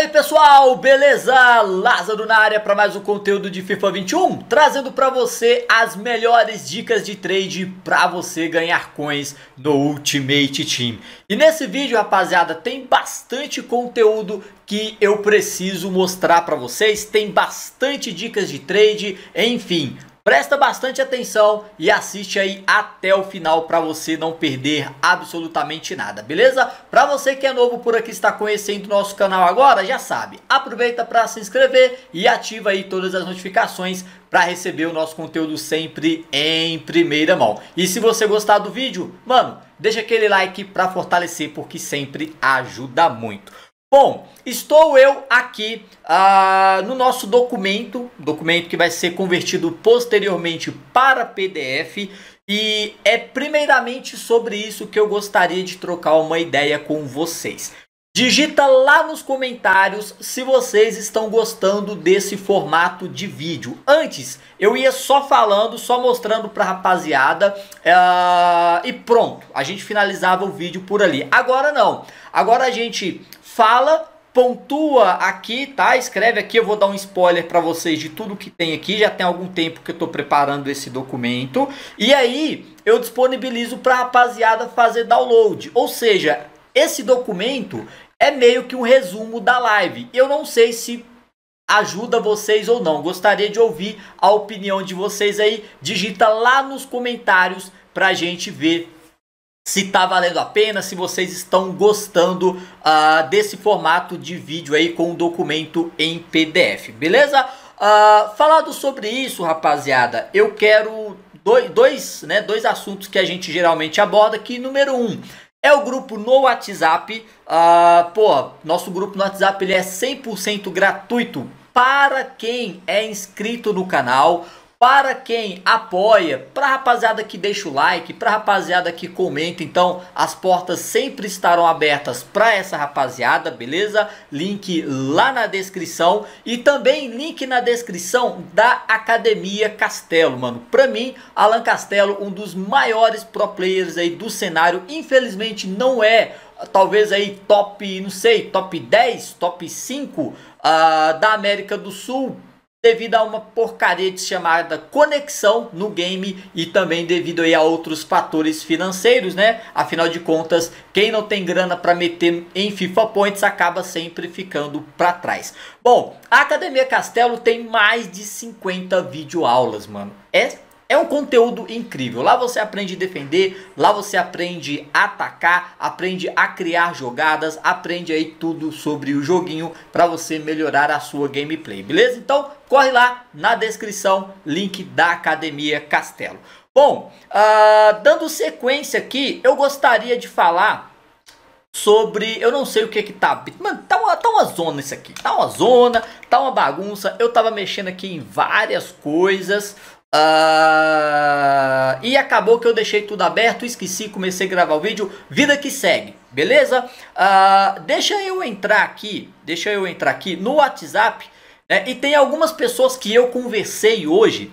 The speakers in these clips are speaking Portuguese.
E aí pessoal, beleza? Lázaro na área para mais um conteúdo de FIFA 21, trazendo para você as melhores dicas de trade para você ganhar coins no Ultimate Team. E nesse vídeo, rapaziada, tem bastante conteúdo que eu preciso mostrar para vocês, tem bastante dicas de trade, enfim, Presta bastante atenção e assiste aí até o final para você não perder absolutamente nada, beleza? Para você que é novo por aqui está conhecendo nosso canal agora, já sabe, aproveita para se inscrever e ativa aí todas as notificações para receber o nosso conteúdo sempre em primeira mão. E se você gostar do vídeo, mano, deixa aquele like para fortalecer porque sempre ajuda muito. Bom, estou eu aqui ah, no nosso documento, documento que vai ser convertido posteriormente para PDF e é primeiramente sobre isso que eu gostaria de trocar uma ideia com vocês. Digita lá nos comentários se vocês estão gostando desse formato de vídeo. Antes, eu ia só falando, só mostrando para a rapaziada ah, e pronto. A gente finalizava o vídeo por ali. Agora não. Agora a gente fala, pontua aqui, tá? Escreve aqui, eu vou dar um spoiler para vocês de tudo que tem aqui. Já tem algum tempo que eu estou preparando esse documento. E aí, eu disponibilizo para a rapaziada fazer download. Ou seja, esse documento é meio que um resumo da live. Eu não sei se ajuda vocês ou não. Gostaria de ouvir a opinião de vocês aí. Digita lá nos comentários pra gente ver se tá valendo a pena, se vocês estão gostando uh, desse formato de vídeo aí com o documento em PDF, beleza? Uh, falado sobre isso, rapaziada, eu quero dois, dois, né, dois assuntos que a gente geralmente aborda, que número um, é o grupo no WhatsApp, uh, pô, nosso grupo no WhatsApp ele é 100% gratuito para quem é inscrito no canal, para quem apoia, para a rapaziada que deixa o like, para a rapaziada que comenta, então as portas sempre estarão abertas para essa rapaziada, beleza? Link lá na descrição e também link na descrição da Academia Castelo, mano. Para mim, Alan Castelo, um dos maiores pro players aí do cenário, infelizmente não é talvez aí top, não sei, top 10, top 5 uh, ah, da América do Sul devido a uma porcaria chamada conexão no game e também devido a outros fatores financeiros, né? Afinal de contas, quem não tem grana para meter em FIFA Points acaba sempre ficando para trás. Bom, a Academia Castelo tem mais de 50 videoaulas, mano. É é um conteúdo incrível. Lá você aprende a defender, lá você aprende a atacar, aprende a criar jogadas, aprende aí tudo sobre o joguinho para você melhorar a sua gameplay, beleza? Então corre lá na descrição, link da Academia Castelo. Bom, uh, dando sequência aqui, eu gostaria de falar sobre, eu não sei o que que tá, mano, tá uma, tá uma zona isso aqui, tá uma zona, tá uma bagunça, eu tava mexendo aqui em várias coisas, Uh, e acabou que eu deixei tudo aberto, esqueci, comecei a gravar o vídeo, vida que segue, beleza? Uh, deixa eu entrar aqui, deixa eu entrar aqui no WhatsApp, né? E tem algumas pessoas que eu conversei hoje,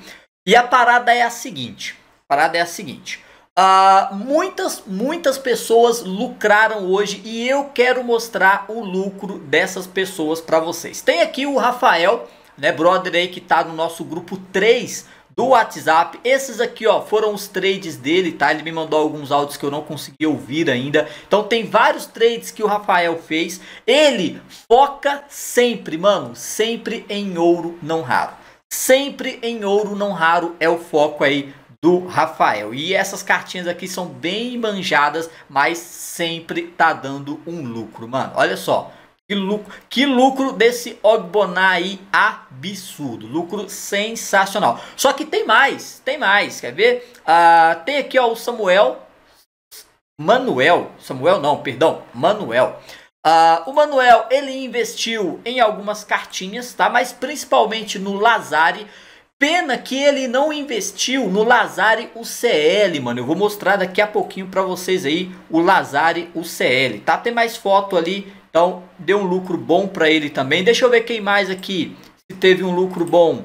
e a parada é a seguinte, a parada é a seguinte. Uh, muitas, muitas pessoas lucraram hoje e eu quero mostrar o lucro dessas pessoas para vocês. Tem aqui o Rafael, né, brother aí que tá no nosso grupo 3 do WhatsApp. Esses aqui, ó, foram os trades dele, tá? Ele me mandou alguns áudios que eu não consegui ouvir ainda. Então tem vários trades que o Rafael fez. Ele foca sempre, mano, sempre em ouro não raro. Sempre em ouro não raro é o foco aí do Rafael. E essas cartinhas aqui são bem manjadas, mas sempre tá dando um lucro, mano. Olha só, que lucro, que lucro desse Ogboná aí absurdo, lucro sensacional. Só que tem mais, tem mais, quer ver? Ah, tem aqui ó, o Samuel, Manuel, Samuel não, perdão, Manuel. Ah, o Manuel, ele investiu em algumas cartinhas, tá? Mas principalmente no Lazare. Pena que ele não investiu no Lazare UCL, mano. Eu vou mostrar daqui a pouquinho para vocês aí o Lazare UCL, tá? Tem mais foto ali então, deu um lucro bom para ele também. Deixa eu ver quem mais aqui se teve um lucro bom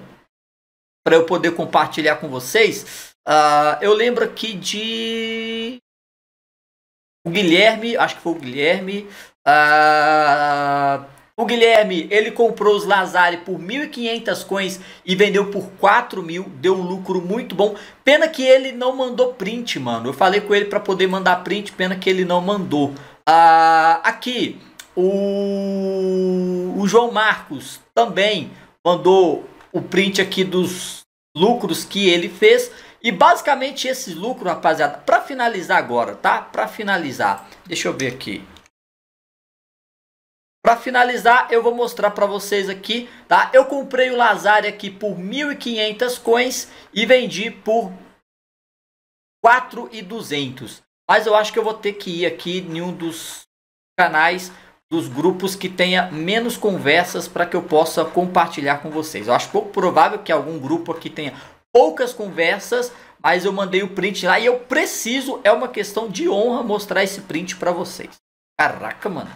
para eu poder compartilhar com vocês. Uh, eu lembro aqui de o Guilherme, acho que foi o Guilherme. Uh, o Guilherme, ele comprou os Lazari por 1.500 coins e vendeu por 4.000, deu um lucro muito bom. Pena que ele não mandou print, mano. Eu falei com ele para poder mandar print, pena que ele não mandou. Uh, aqui, o, o João Marcos também mandou o print aqui dos lucros que ele fez. E basicamente esse lucro, rapaziada, para finalizar agora, tá? Para finalizar, deixa eu ver aqui. Para finalizar, eu vou mostrar para vocês aqui, tá? Eu comprei o Lazare aqui por 1.500 coins e vendi por 4.200. Mas eu acho que eu vou ter que ir aqui em um dos canais dos grupos que tenha menos conversas para que eu possa compartilhar com vocês. Eu acho pouco provável que algum grupo aqui tenha poucas conversas, mas eu mandei o print lá e eu preciso, é uma questão de honra mostrar esse print para vocês. Caraca, mano.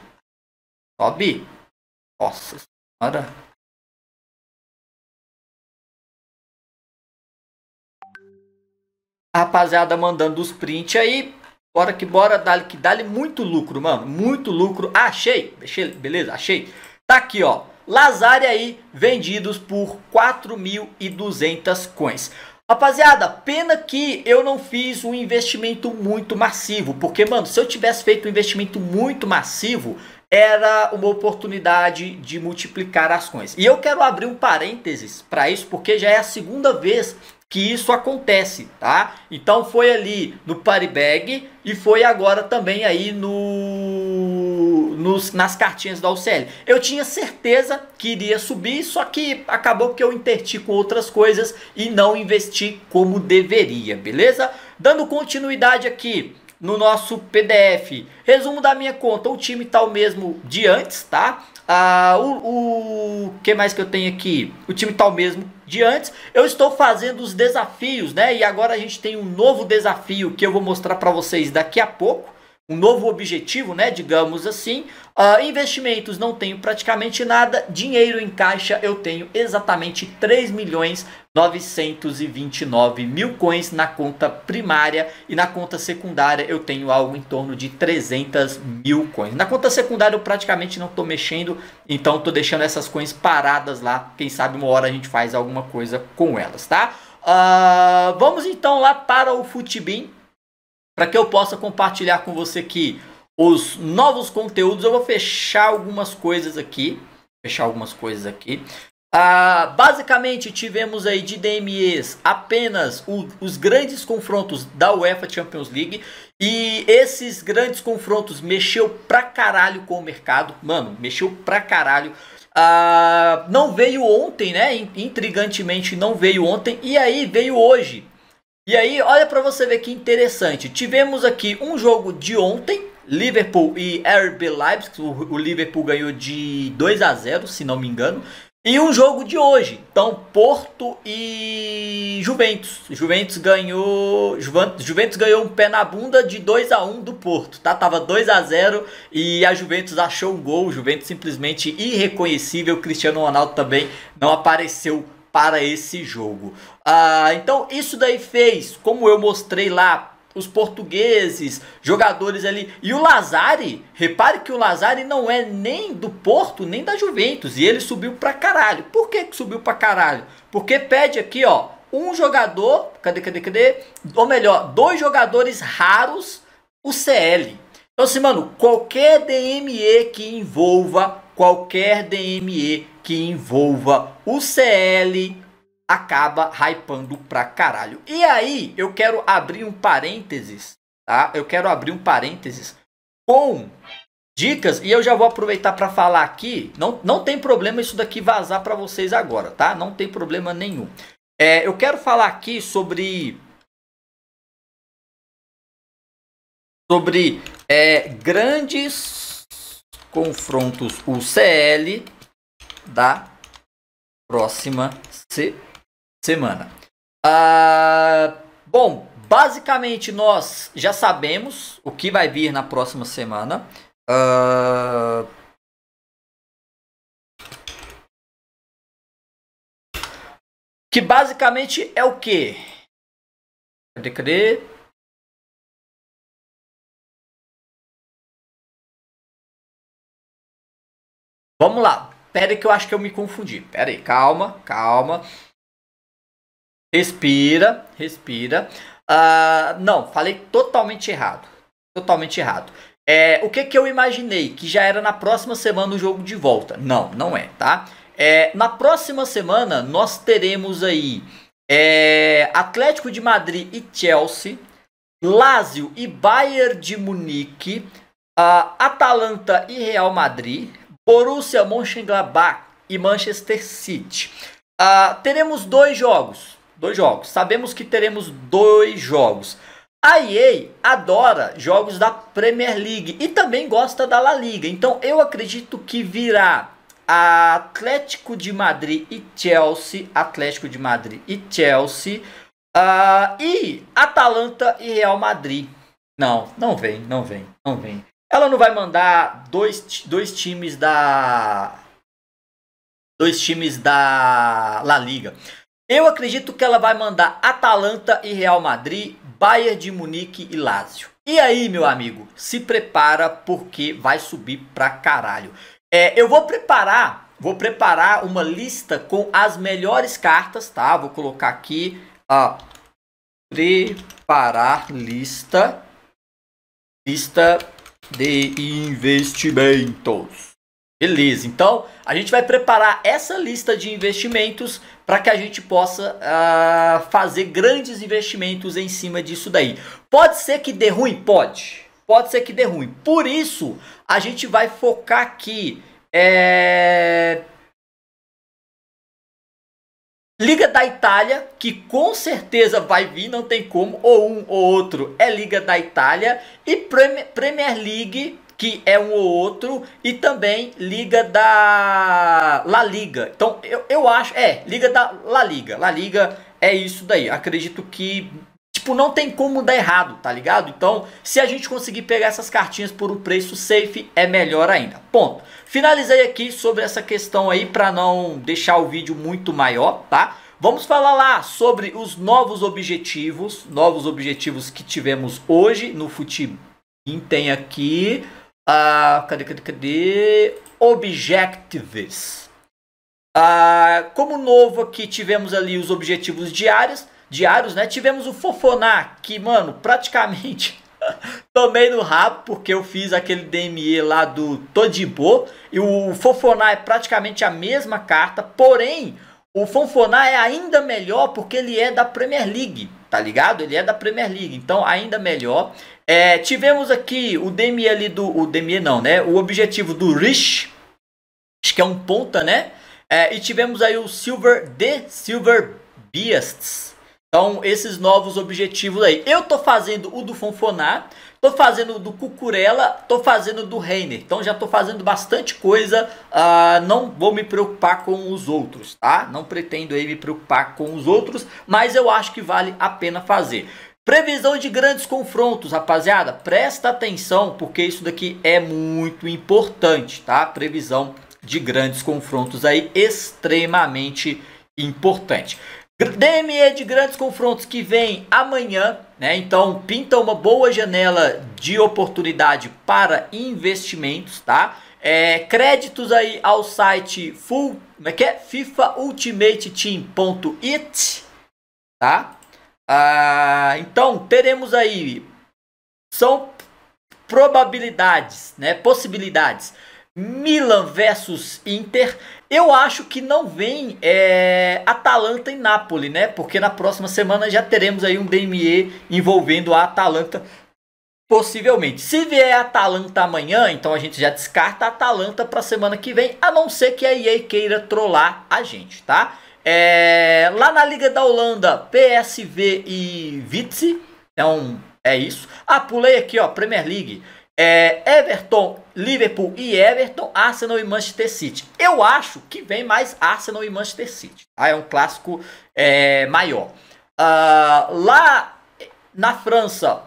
Sobe. Nossa senhora. A rapaziada mandando os prints aí. Bora que bora, dá-lhe que dá-lhe muito lucro, mano. Muito lucro. Ah, achei, achei, beleza, achei. Tá aqui, ó. Lazare aí vendidos por 4.200 coins. Rapaziada, pena que eu não fiz um investimento muito massivo, porque, mano, se eu tivesse feito um investimento muito massivo, era uma oportunidade de multiplicar as coins E eu quero abrir um parênteses para isso, porque já é a segunda vez que isso acontece, tá? Então foi ali no Paribag e foi agora também aí no nos, nas cartinhas da UCL. Eu tinha certeza que iria subir, só que acabou que eu interti com outras coisas e não investi como deveria, beleza? Dando continuidade aqui no nosso PDF. Resumo da minha conta, o time tá o mesmo de antes, tá? Ah, o, o que mais que eu tenho aqui? O time tá o mesmo de antes, eu estou fazendo os desafios, né? E agora a gente tem um novo desafio que eu vou mostrar para vocês daqui a pouco um novo objetivo, né, digamos assim. Uh, investimentos não tenho praticamente nada, dinheiro em caixa eu tenho exatamente 3 milhões 929 mil coins na conta primária e na conta secundária eu tenho algo em torno de 300 mil coins. Na conta secundária eu praticamente não estou mexendo, então estou deixando essas coins paradas lá. Quem sabe uma hora a gente faz alguma coisa com elas, tá? Uh, vamos então lá para o Futibin para que eu possa compartilhar com você aqui os novos conteúdos. Eu vou fechar algumas coisas aqui. Fechar algumas coisas aqui. Ah, basicamente tivemos aí de DMEs apenas o, os grandes confrontos da UEFA Champions League e esses grandes confrontos mexeu pra caralho com o mercado, mano, mexeu pra caralho. Ah, não veio ontem, né? Intrigantemente não veio ontem e aí veio hoje. E aí, olha para você ver que interessante. Tivemos aqui um jogo de ontem, Liverpool e RB Leipzig. O Liverpool ganhou de 2 a 0, se não me engano. E um jogo de hoje, então Porto e Juventus. Juventus ganhou, Juventus ganhou um pé na bunda de 2 a 1 do Porto, tá? Tava 2 a 0 e a Juventus achou um gol, Juventus simplesmente irreconhecível. Cristiano Ronaldo também não apareceu para esse jogo. Ah, então isso daí fez, como eu mostrei lá, os portugueses, jogadores ali. E o Lazari, repare que o Lazari não é nem do Porto, nem da Juventus. E ele subiu pra caralho. Por que, que subiu pra caralho? Porque pede aqui, ó, um jogador, cadê, cadê, cadê? Ou melhor, dois jogadores raros, o CL. Então assim, mano, qualquer DME que envolva qualquer DME que envolva o CL acaba hypando pra caralho. E aí, eu quero abrir um parênteses, tá? Eu quero abrir um parênteses com dicas e eu já vou aproveitar para falar aqui, não, não tem problema isso daqui vazar para vocês agora, tá? Não tem problema nenhum. É, eu quero falar aqui sobre sobre é, grandes confrontos UCL da próxima se semana. Ah, bom, basicamente nós já sabemos o que vai vir na próxima semana. Ah, que basicamente é o que? Cadê, cadê? Vamos lá. Pera aí que eu acho que eu me confundi. Pera aí, calma, calma. Respira, respira. Uh, não, falei totalmente errado. Totalmente errado. É, o que, que eu imaginei? Que já era na próxima semana o jogo de volta. Não, não é, tá? É, na próxima semana nós teremos aí é, Atlético de Madrid e Chelsea, Lazio e Bayern de Munique, uh, Atalanta e Real Madrid, Borussia Mönchengladbach e Manchester City. Ah, teremos dois jogos. Dois jogos. Sabemos que teremos dois jogos. A EA adora jogos da Premier League e também gosta da La Liga. Então eu acredito que virá Atlético de Madrid e Chelsea. Atlético de Madrid e Chelsea. Uh, e Atalanta e Real Madrid. Não, não vem, não vem, não vem. Ela não vai mandar dois, dois times da. Dois times da La Liga. Eu acredito que ela vai mandar Atalanta e Real Madrid, Bayern de Munique e Lazio. E aí, meu amigo, se prepara porque vai subir pra caralho. É, eu vou preparar, vou preparar uma lista com as melhores cartas, tá? Vou colocar aqui, ó, preparar lista, lista de investimentos. Beleza, então a gente vai preparar essa lista de investimentos para que a gente possa uh, fazer grandes investimentos em cima disso daí. Pode ser que dê ruim? Pode. Pode ser que dê ruim. Por isso, a gente vai focar aqui é, Liga da Itália, que com certeza vai vir, não tem como, ou um ou outro é Liga da Itália, e Premier League, que é um ou outro, e também Liga da La Liga. Então eu, eu acho, é, Liga da La Liga. La Liga é isso daí. Acredito que tipo, não tem como dar errado, tá ligado? Então, se a gente conseguir pegar essas cartinhas por um preço safe, é melhor ainda. Ponto. Finalizei aqui sobre essa questão aí, para não deixar o vídeo muito maior, tá? Vamos falar lá sobre os novos objetivos, novos objetivos que tivemos hoje no Futim. Tem aqui, uh, cadê, cadê, cadê? Objectives. Uh, como novo aqui tivemos ali os objetivos diários, diários, né? Tivemos o Fofoná, que, mano, praticamente tomei no rabo, porque eu fiz aquele DME lá do Todibô, e o Fofoná é praticamente a mesma carta, porém, o Fofoná é ainda melhor porque ele é da Premier League, tá ligado? Ele é da Premier League, então ainda melhor. É, tivemos aqui o DME ali do... o DME não, né? O objetivo do Rich, acho que é um ponta, né? É, e tivemos aí o Silver The Silver Beasts, então, esses novos objetivos aí. Eu tô fazendo o do Fonfonar, tô fazendo o do Cucurella, tô fazendo o do Reiner. Então, já tô fazendo bastante coisa. Uh, não vou me preocupar com os outros, tá? Não pretendo aí me preocupar com os outros, mas eu acho que vale a pena fazer. Previsão de grandes confrontos, rapaziada. Presta atenção, porque isso daqui é muito importante, tá? Previsão de grandes confrontos aí, extremamente importante. DME é de grandes confrontos que vem amanhã, né? Então pinta uma boa janela de oportunidade para investimentos, tá? É, créditos aí ao site full, como é que é? FIFAultimateteam.it, tá? Ah, então teremos aí são probabilidades, né? Possibilidades. Milan versus Inter, eu acho que não vem é, Atalanta e Napoli, né? Porque na próxima semana já teremos aí um DME envolvendo a Atalanta Possivelmente. Se vier Atalanta amanhã, então a gente já descarta Atalanta para semana que vem, a não ser que a EA queira trollar a gente, tá? É... Lá na Liga da Holanda, PSV e Vitse, então é isso. Ah, pulei aqui, ó, Premier League. É... Everton Liverpool e Everton, Arsenal e Manchester City. Eu acho que vem mais Arsenal e Manchester City. Ah, é um clássico é, maior. Uh, lá na França,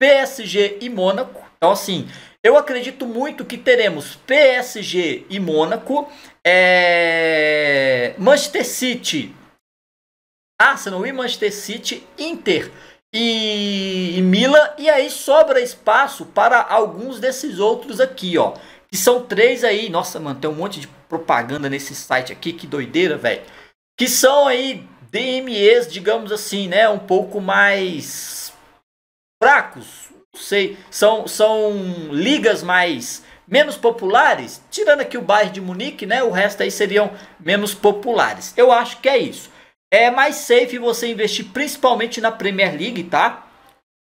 PSG e Mônaco. Então, assim, eu acredito muito que teremos PSG e Mônaco, é, Manchester City, Arsenal e Manchester City, Inter e, e Milan. E aí sobra espaço para alguns desses outros aqui, ó. Que são três aí. Nossa, mano, tem um monte de propaganda nesse site aqui. Que doideira, velho. Que são aí DMEs, digamos assim, né? Um pouco mais fracos. Não sei. São, são ligas mais menos populares, tirando aqui o bairro de Munique, né? O resto aí seriam menos populares. Eu acho que é isso é mais safe você investir principalmente na Premier League, tá?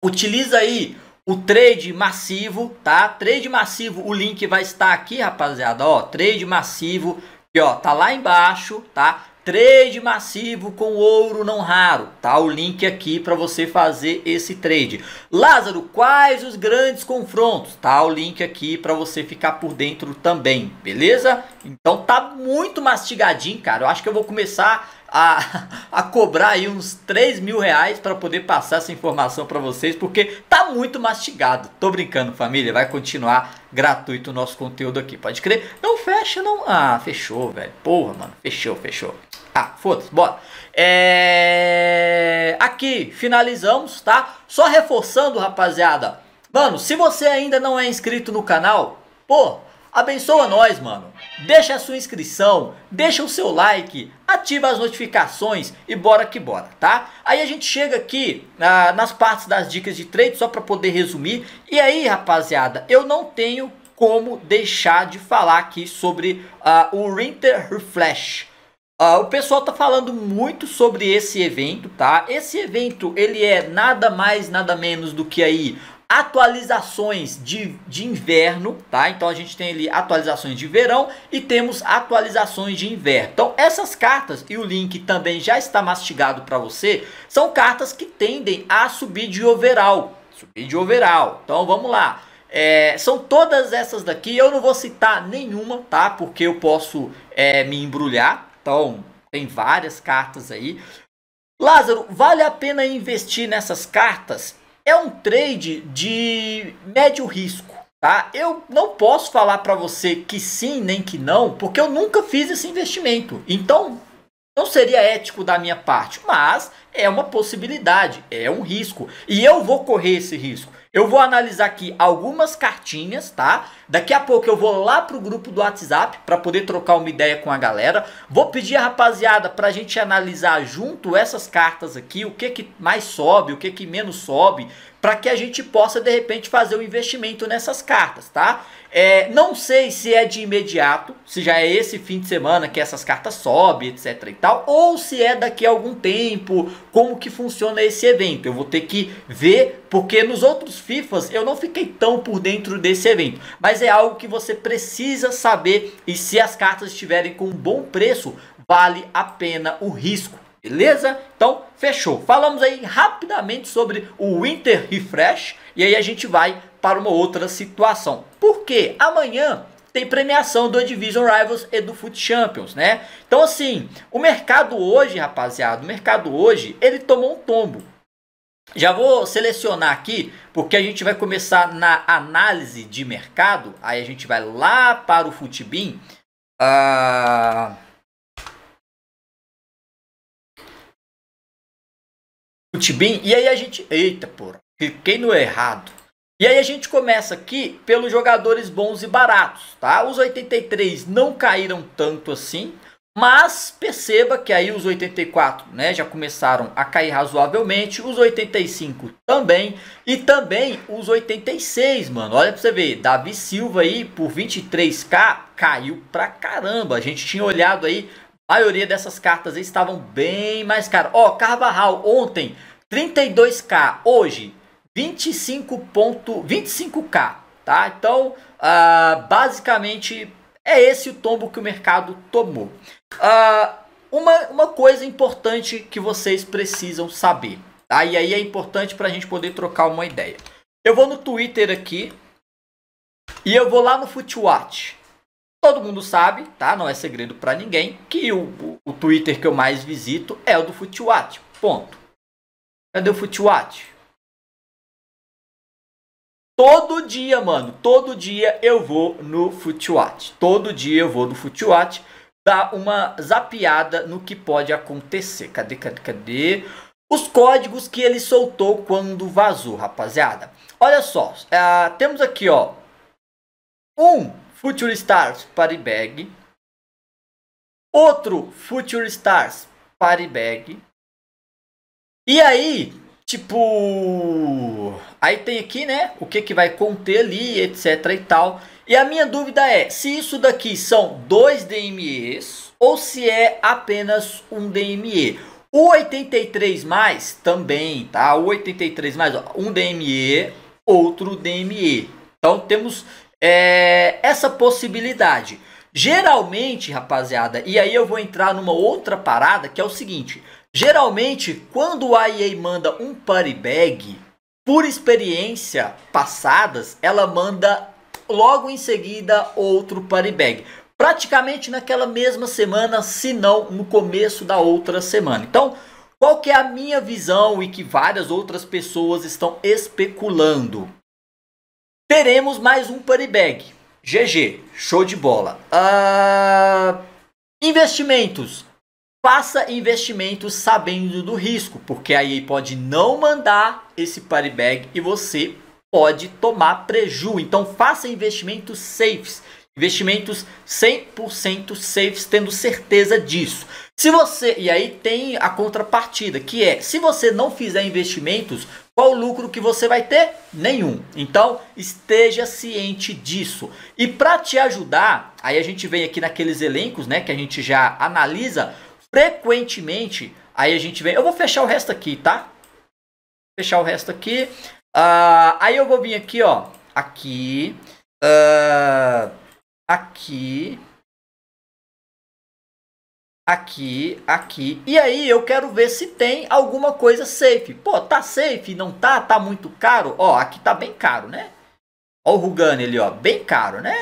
Utiliza aí o trade massivo, tá? Trade massivo, o link vai estar aqui, rapaziada, ó, trade massivo, que ó, tá lá embaixo, tá? Trade massivo com ouro não raro, tá? O link aqui para você fazer esse trade. Lázaro, quais os grandes confrontos? Tá o link aqui para você ficar por dentro também, beleza? Então tá muito mastigadinho, cara. Eu acho que eu vou começar a, a cobrar aí uns 3 mil reais para poder passar essa informação para vocês, porque tá muito mastigado. Tô brincando, família. Vai continuar gratuito o nosso conteúdo aqui, pode crer? Não fecha, não. Ah, fechou, velho. Porra, mano. Fechou, fechou. Ah, foda-se, bora. É... Aqui, finalizamos, tá? Só reforçando, rapaziada. Mano, se você ainda não é inscrito no canal, pô, Abençoa nós, mano. Deixa a sua inscrição, deixa o seu like, ativa as notificações e bora que bora, tá? Aí a gente chega aqui ah, nas partes das dicas de trade, só para poder resumir. E aí, rapaziada, eu não tenho como deixar de falar aqui sobre ah, o Winter Flash. Ah, o pessoal tá falando muito sobre esse evento, tá? Esse evento, ele é nada mais, nada menos do que aí atualizações de, de inverno, tá? Então a gente tem ali atualizações de verão e temos atualizações de inverno. Então essas cartas, e o link também já está mastigado para você, são cartas que tendem a subir de overall. Subir de overall. Então vamos lá. É, são todas essas daqui, eu não vou citar nenhuma, tá? Porque eu posso é, me embrulhar. Então tem várias cartas aí. Lázaro, vale a pena investir nessas cartas? é um trade de médio risco, tá? Eu não posso falar para você que sim nem que não, porque eu nunca fiz esse investimento. Então, não seria ético da minha parte, mas é uma possibilidade, é um risco e eu vou correr esse risco. Eu vou analisar aqui algumas cartinhas, tá? Daqui a pouco eu vou lá pro grupo do WhatsApp para poder trocar uma ideia com a galera. Vou pedir a rapaziada pra gente analisar junto essas cartas aqui, o que que mais sobe, o que que menos sobe, para que a gente possa de repente fazer o um investimento nessas cartas, tá? É, não sei se é de imediato, se já é esse fim de semana que essas cartas sobem, etc e tal, ou se é daqui a algum tempo, como que funciona esse evento. Eu vou ter que ver, porque nos outros FIFAs eu não fiquei tão por dentro desse evento, mas é algo que você precisa saber e se as cartas estiverem com um bom preço, vale a pena o risco. Beleza? Então, fechou. Falamos aí rapidamente sobre o Winter Refresh e aí a gente vai para uma outra situação. Porque amanhã tem premiação do Division Rivals e do Foot Champions, né? Então, assim, o mercado hoje, rapaziada, o mercado hoje, ele tomou um tombo. Já vou selecionar aqui, porque a gente vai começar na análise de mercado, aí a gente vai lá para o Futbin. Ah... Uh E aí a gente. Eita, porra, cliquei no errado. E aí a gente começa aqui pelos jogadores bons e baratos, tá? Os 83 não caíram tanto assim, mas perceba que aí os 84, né, já começaram a cair razoavelmente, os 85 também e também os 86, mano. Olha para você ver, Davi Silva aí por 23k caiu pra caramba. A gente tinha olhado aí a maioria dessas cartas estavam bem mais caras. Ó, Carvajal ontem 32k hoje, 25.25k, 25 tá? Então, uh, basicamente é esse o tombo que o mercado tomou. Uh, uma, uma coisa importante que vocês precisam saber, tá? E aí é importante para a gente poder trocar uma ideia. Eu vou no Twitter aqui e eu vou lá no Footwatch. Todo mundo sabe, tá? Não é segredo para ninguém que o, o, o Twitter que eu mais visito é o do Footwatch. Ponto. Cadê o Footwatch? Todo dia, mano, todo dia eu vou no Footwatch. Todo dia eu vou no Footwatch dar uma zapiada no que pode acontecer. Cadê, cadê, cadê? Os códigos que ele soltou quando vazou, rapaziada. Olha só, uh, temos aqui, ó. Um Future Stars Party Bag. Outro Future Stars Party Bag. E aí, tipo, aí tem aqui, né, o que que vai conter ali, etc e tal. E a minha dúvida é se isso daqui são dois DMEs ou se é apenas um DME. O 83 mais também, tá? O 83 mais, um DME, outro DME. Então temos é, essa possibilidade. Geralmente, rapaziada, e aí eu vou entrar numa outra parada que é o seguinte: Geralmente, quando a EA manda um party bag, por experiência passadas, ela manda logo em seguida outro party bag. Praticamente naquela mesma semana, se não no começo da outra semana. Então, qual que é a minha visão e que várias outras pessoas estão especulando? Teremos mais um party bag. GG, show de bola. Uh... Investimentos. Faça investimentos sabendo do risco, porque aí pode não mandar esse party bag e você pode tomar prejuízo. Então faça investimentos safes, investimentos 100% safes, tendo certeza disso. Se você, e aí tem a contrapartida, que é, se você não fizer investimentos, qual o lucro que você vai ter? Nenhum. Então, esteja ciente disso. E para te ajudar, aí a gente vem aqui naqueles elencos, né, que a gente já analisa Frequentemente, aí a gente vem... Eu vou fechar o resto aqui, tá? Fechar o resto aqui. Uh, aí eu vou vir aqui, ó. Aqui. Uh, aqui. Aqui, aqui. E aí eu quero ver se tem alguma coisa safe. Pô, tá safe? Não tá? Tá muito caro? Ó, aqui tá bem caro, né? Ó o rugan ali, ó. Bem caro, né?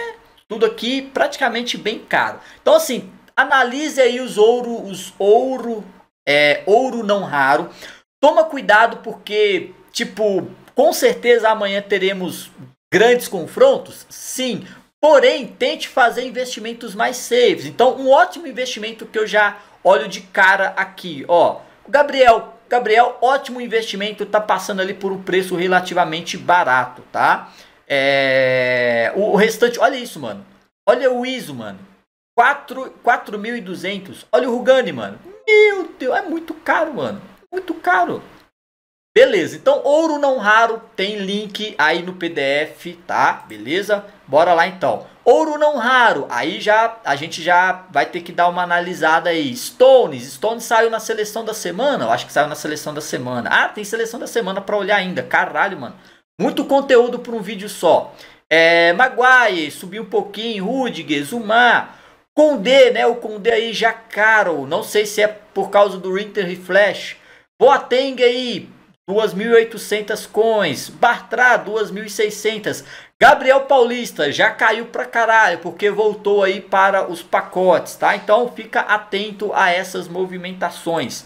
Tudo aqui praticamente bem caro. Então assim, analise aí os ouro, os ouro, é, ouro não raro. Toma cuidado porque, tipo, com certeza amanhã teremos grandes confrontos? Sim. Porém, tente fazer investimentos mais safes. Então, um ótimo investimento que eu já olho de cara aqui, ó. Gabriel, Gabriel, ótimo investimento, tá passando ali por um preço relativamente barato, tá? É... O, restante, olha isso, mano. Olha o ISO, mano. 4.200. Olha o Rugani, mano. Meu Deus, é muito caro, mano. Muito caro. Beleza, então ouro não raro tem link aí no PDF, tá? Beleza? Bora lá então. Ouro não raro, aí já a gente já vai ter que dar uma analisada aí. Stones, Stones saiu na seleção da semana, eu acho que saiu na seleção da semana. Ah, tem seleção da semana para olhar ainda, caralho, mano. Muito conteúdo para um vídeo só. É, Maguire, subiu um pouquinho, Rudiger, Zumar, Condé, né? O Condé aí já caro. Não sei se é por causa do Winter Flash. Boateng aí, 2.800 coins. Bartra, 2.600. Gabriel Paulista já caiu pra caralho, porque voltou aí para os pacotes, tá? Então fica atento a essas movimentações.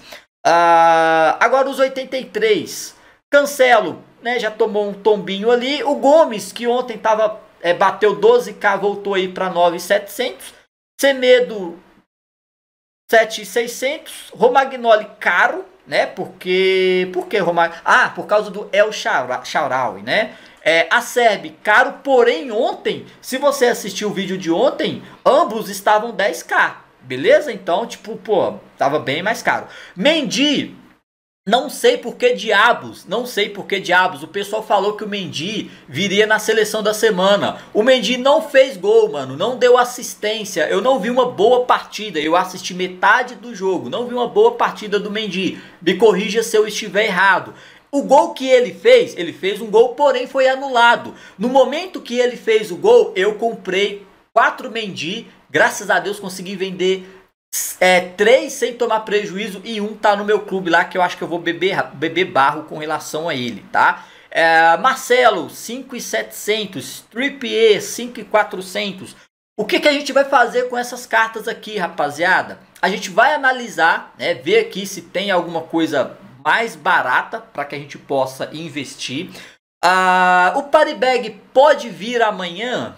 Uh, agora os 83. Cancelo, né? Já tomou um tombinho ali. O Gomes, que ontem tava, é, bateu 12k, voltou aí para 9.700. Semedo 7,600. Romagnoli caro, né? Porque. Por que Romagnoli? Ah, por causa do El Chauraui, né? É, a Serb, caro, porém ontem, se você assistiu o vídeo de ontem, ambos estavam 10k, beleza? Então, tipo, pô, tava bem mais caro. Mendy, não sei por que diabos, não sei por que diabos, o pessoal falou que o Mendy viria na seleção da semana. O Mendy não fez gol, mano, não deu assistência. Eu não vi uma boa partida, eu assisti metade do jogo, não vi uma boa partida do Mendy. Me corrija se eu estiver errado. O gol que ele fez, ele fez um gol, porém foi anulado. No momento que ele fez o gol, eu comprei quatro Mendy, graças a Deus consegui vender é, três sem tomar prejuízo e um tá no meu clube lá que eu acho que eu vou beber, beber barro com relação a ele, tá? É, Marcelo, 5,700. Trippier, 5,400. O que, que a gente vai fazer com essas cartas aqui, rapaziada? A gente vai analisar, né, ver aqui se tem alguma coisa mais barata para que a gente possa investir. Ah, o Paribag pode vir amanhã?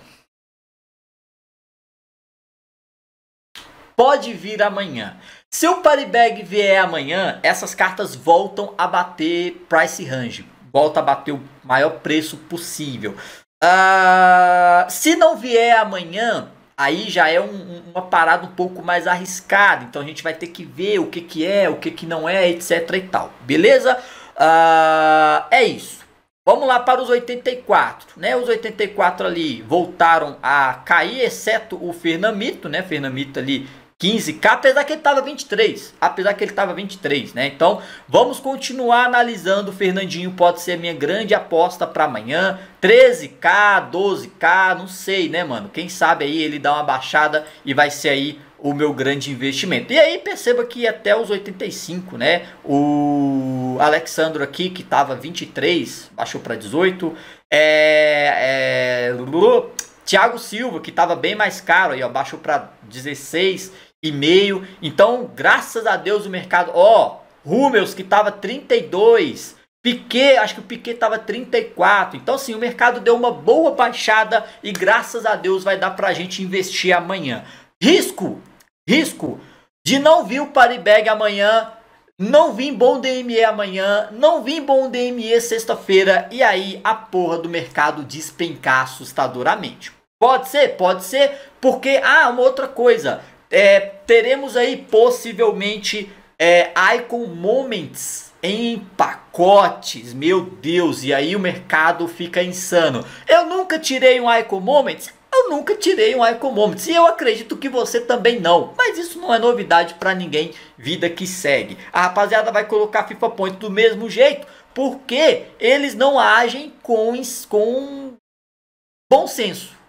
pode vir amanhã. Se o party bag vier amanhã, essas cartas voltam a bater price range. Volta a bater o maior preço possível. Uh, se não vier amanhã, aí já é um, uma parada um pouco mais arriscada. Então a gente vai ter que ver o que, que é, o que, que não é, etc e tal. Beleza? Uh, é isso. Vamos lá para os 84, né? Os 84 ali voltaram a cair, exceto o Fernamito, né? Fernamito ali 15k, apesar que ele estava 23, apesar que ele estava 23, né? Então, vamos continuar analisando, o Fernandinho pode ser a minha grande aposta para amanhã, 13k, 12k, não sei, né, mano? Quem sabe aí ele dá uma baixada e vai ser aí o meu grande investimento. E aí perceba que até os 85, né? O Alexandro aqui, que estava 23, baixou para 18. É, é, Thiago Silva, que estava bem mais caro, aí, ó, baixou para 16 e meio. Então, graças a Deus o mercado, ó, oh, Rummels que tava 32, Piquet, acho que o Piquet tava 34. Então, assim, o mercado deu uma boa baixada e graças a Deus vai dar pra gente investir amanhã. Risco, risco de não vir o Paribag amanhã, não vir bom DME amanhã, não vir bom DME sexta-feira e aí a porra do mercado despencar assustadoramente. Pode ser, pode ser, porque ah, uma outra coisa, é, teremos aí possivelmente é, Icon Moments em pacotes, meu Deus, e aí o mercado fica insano. Eu nunca tirei um Icon Moments? Eu nunca tirei um Icon Moments e eu acredito que você também não, mas isso não é novidade para ninguém, vida que segue. A rapaziada vai colocar FIFA Point do mesmo jeito, porque eles não agem com, com bom senso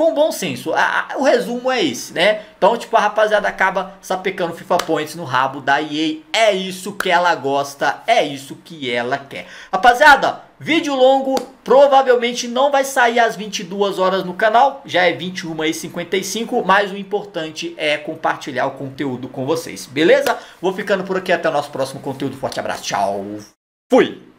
com bom senso. A, a, o resumo é esse, né? Então, tipo, a rapaziada acaba sapecando FIFA Points no rabo da EA. É isso que ela gosta, é isso que ela quer. Rapaziada, vídeo longo, provavelmente não vai sair às 22 horas no canal, já é 21 e 55, mas o importante é compartilhar o conteúdo com vocês, beleza? Vou ficando por aqui, até o nosso próximo conteúdo. Forte abraço, tchau, fui!